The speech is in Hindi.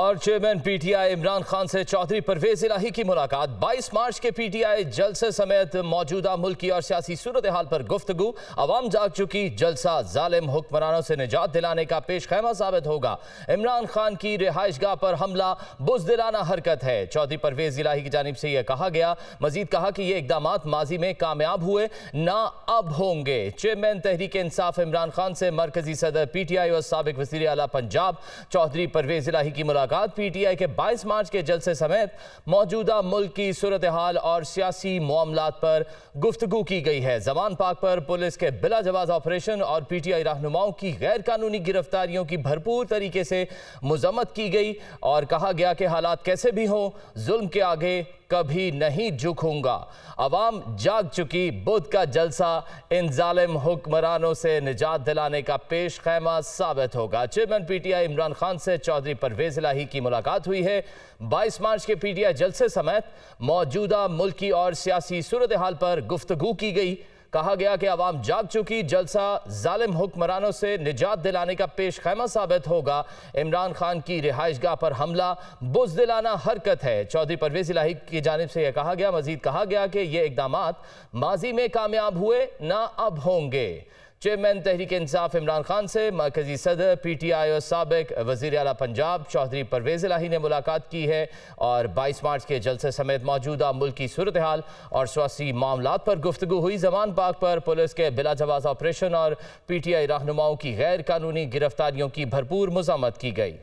और चेयरमैन पीटीआई इमरान खान से चौधरी परवेज इलाही की मुलाकात 22 मार्च के पीटीआई जलसे समेत मौजूदा मुल्की और सियासी सूरत हाल पर गुफ्तु आवाम जाग चुकी जलसा जालिम हुक्मरानों से निजात दिलाने का पेश खैमा साबित होगा इमरान खान की रिहाइशगाह पर हमला बुजदिलाना हरकत है चौधरी परवेज इलाही की जानब से यह कहा गया मजीद कहा कि ये इकदाम माजी में कामयाब हुए ना अब होंगे चेयरमैन तहरीक इंसाफ इमरान खान से मरकजी सदर पी टी आई और सबक वजी अला पंजाब चौधरी परवेज इलाही की मुलाकात मुलाकात पीटीआई के 22 मार्च के जलसे समेत मौजूदा मुल्क की सूरत हाल और सियासी मामला पर गुफ्तु की गई है जमान पाक पर पुलिस के बिला जवाज ऑपरेशन और पी टी आई रहनुमाओं की गैर कानूनी गिरफ्तारियों की भरपूर तरीके से मजम्मत की गई और कहा गया कि हालात कैसे भी हों जुल्म के आगे कभी नहीं झुकूंगा अवाम जाग चुकी बुद्ध का जलसा इन जालिम हुक्मरानों से निजात दिलाने का पेश खैमा साबित होगा चेयरमैन पीटीआई इमरान खान से चौधरी परवेज लाही की मुलाकात हुई है बाईस मार्च के पीटीआई जलसे समेत मौजूदा मुल्की और सियासी सूरत हाल पर गुफ्तगु की गई कहा गया कि आवाम जाग चुकी जलसा जालिम हुक्मरानों से निजात दिलाने का पेश खैमा साबित होगा इमरान खान की रिहाइशगाह पर हमला बुज दिलाना हरकत है चौधरी परवेज इलाही की जानब से यह कहा गया मजीद कहा गया कि ये इकदाम माजी में कामयाब हुए ना अब होंगे चेयरमैन तहरीक इंसाफ इमरान खान से मरकजी सदर पी टी आई और सबक वज़ी अला पंजाब चौधरी परवेज लाही ने मुलाकात की है और बाईस मार्च के जलसे समेत मौजूदा मुल्क की सूरत हाल और स्वासी मामला पर गुफ्तु हुई जमान पाक पर पुलिस के बिलाजवाज ऑपरेशन और पी टी आई रहनुमाओं की गैर कानूनी गिरफ्तारियों की भरपूर मजामत की गई